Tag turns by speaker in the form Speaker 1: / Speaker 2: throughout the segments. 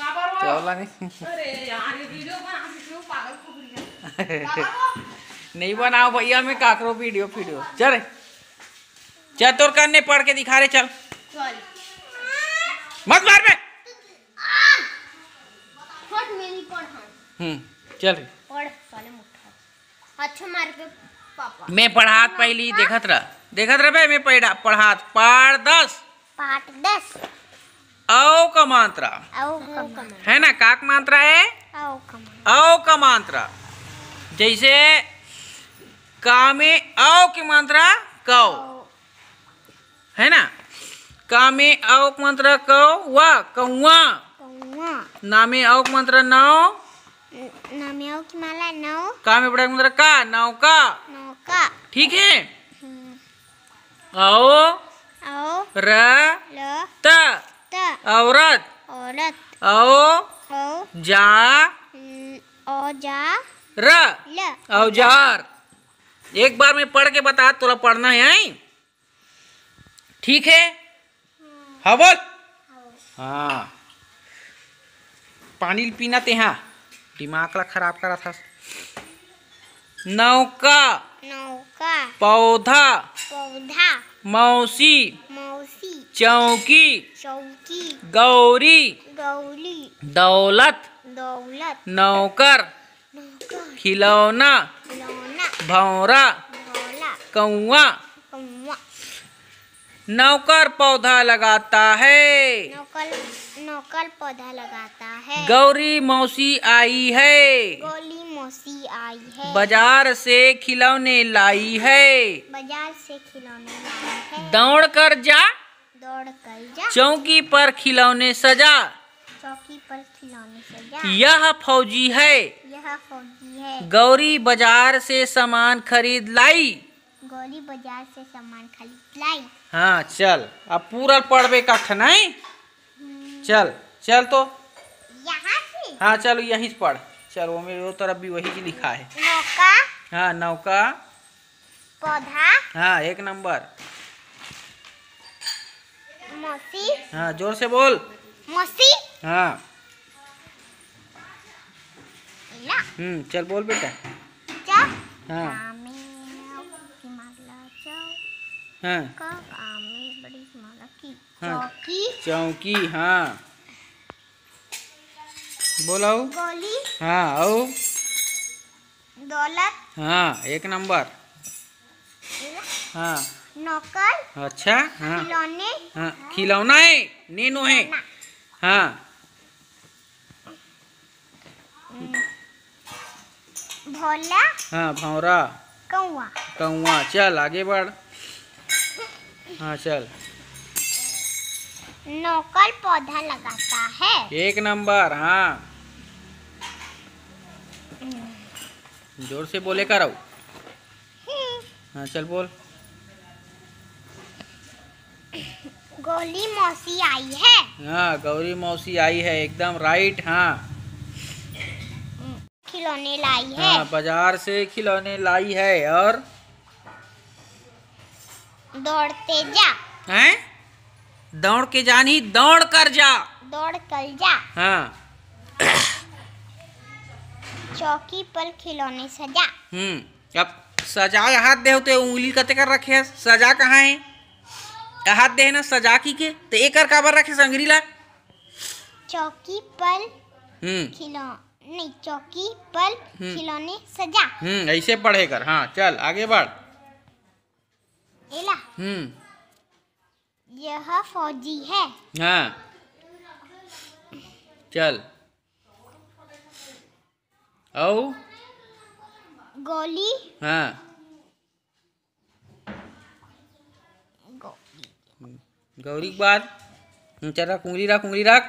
Speaker 1: लावला नहीं नहीं बनाओ भैया मैं काकरो वीडियो वीडियो चल चतुर करने पढ़ के दिखा रहे चल मत मार में हाँ। हम्म, चल अच्छा मैं पढ़ात पहली देखत रह देखत रहा मैं पढ़ात पढ़ दस
Speaker 2: पाठ दस
Speaker 1: औ का मात्रा है ना काक मात्रा है
Speaker 2: औ
Speaker 1: का मात्रा जैसे का में औ की मात्रा कौ है ना का में औ की मात्रा कौ व कौआ ना में औ की मात्रा नौ का में बड़ा मात्रा का नौ का ठीक है औ
Speaker 2: हम्म। र औरत औरत
Speaker 1: औ जा
Speaker 2: औजार
Speaker 1: औजार एक बार में पढ़ के बता तुरा पढ़ना है आई ठीक है हवल हाँ पानी पीना ते हाँ दिमाग ला खराब करा था नौका
Speaker 2: नौका पौधा पौधा मौसी चौकी चौकी गौरी गौरी दौलत दौलत
Speaker 1: नौकर खिलौना भौरा कौआ कौआ नौकर पौधा लगाता है
Speaker 2: नौकर नौकर पौधा लगाता
Speaker 1: है गौरी मौसी आई है
Speaker 2: गौरी मौसी आई है
Speaker 1: बाजार से खिलौने लाई है
Speaker 2: बाजार से खिलौने
Speaker 1: लाई है दौड़ कर जा चौकी पर खिलौने सजा चौकी पर खिलौने सजा यह फौजी है यह फौजी है गौरी बाजार से सामान खरीद लाई
Speaker 2: गौरी बाजार से सामान खरीद लाई
Speaker 1: हाँ चल अब पूरा पढ़वे का था नहीं हम्म। चल चल तो यहाँ से हाँ चलो यहीं से पढ़ चल वो मेरे तरफ भी वही लिखा है नौका हाँ नौका पौधा हाँ एक नंबर
Speaker 2: मौसी हाँ
Speaker 1: जोर से बोल मौसी हाँ हम्म चल बोल बेटा हाँ हाँ।, हाँ चौकी चौकी हाँ बोला गोली हाँ आओ दौलत हाँ एक नंबर हाँ
Speaker 2: नौकर अच्छा हाँ खिलौने हाँ
Speaker 1: खिलौना है नीनू है हाँ भोला हाँ भौरा कौआ कौआ चल आगे बढ़ हाँ चल
Speaker 2: नौकर पौधा लगाता है
Speaker 1: एक नंबर हाँ
Speaker 2: हम्म।
Speaker 1: जोर से बोले करो हम्म। हाँ चल बोल
Speaker 2: गौरी मौसी आई है
Speaker 1: हाँ गौरी मौसी आई है एकदम राइट हाँ
Speaker 2: हम्म, खिलौने लाई है हाँ
Speaker 1: बाजार से खिलौने लाई है और
Speaker 2: दौड़ते जा
Speaker 1: हैं दौड़ के जा नहीं दौड़ कर जा
Speaker 2: दौड़ कर जा हाँ चौकी पर खिलौने सजा
Speaker 1: हम्म अब सजा यहाँ देते उंगली कते कर रखे है सजा कहाँ है हाथ दे है ना की के तो एक और काबर रखे संगरी ला
Speaker 2: चौकी पर
Speaker 1: हम्म। खिलो
Speaker 2: नहीं चौकी पल हम्म। खिलौने सजा
Speaker 1: हम्म ऐसे पढ़े कर हाँ चल आगे बढ़ एला हम्म
Speaker 2: यह फौजी है
Speaker 1: हाँ चल ओ गोली हाँ गौरी के बाद ऊंचा हम्म, रख उंगली रख उंगली रख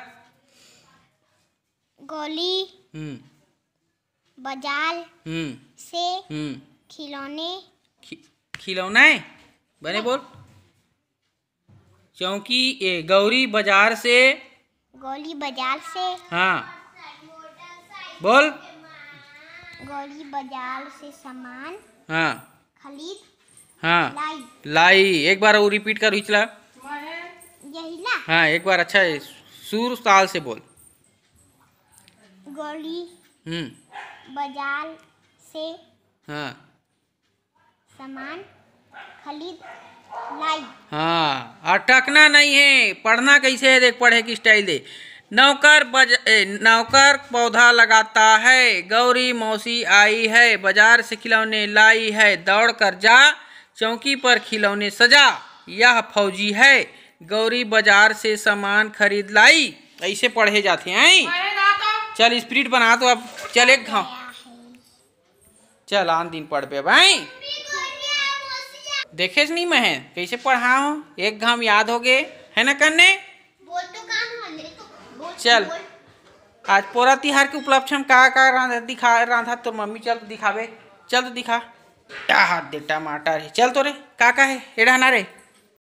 Speaker 1: गोली हम्म बाजार हम्म से हम्म खिलौने खि, खिलौने बने हाँ। बोल चौकी ए गौरी बाजार से
Speaker 2: गोली बाजार से
Speaker 1: हाँ बोल
Speaker 2: गोली बाजार से सामान हाँ खरीद
Speaker 1: हाँ लाई, लाई। एक बार वो रिपीट कर हिचला हाँ एक बार अच्छा सुर ताल से बोल गोली हम्म
Speaker 2: बाजार से हाँ सामान खरीद लाई
Speaker 1: हाँ अटकना नहीं है पढ़ना कैसे है देख पढ़े की स्टाइल दे नौकर बज नौकर पौधा लगाता है गौरी मौसी आई है बाजार से खिलौने लाई है दौड़ कर जा चौकी पर खिलौने सजा यह फौजी है गौरी बाजार से सामान खरीद लाई ऐसे पढ़े जाते हैं चल स्प्रिट बना तो अब चल एक घाव हाँ। चल आन दिन पढ़ पे भाई देखे नहीं मैं कैसे पढ़ा हूँ एक घाम याद हो गए है ना करने
Speaker 2: तो तो चल
Speaker 1: आज पोरा तिहार के उपलक्ष्य में कहा का रांधा दिखा रांधा तो मम्मी चल तो दिखावे चल तो दिखा क्या हाथ दे टमाटर है चल तो रे का का है ना रे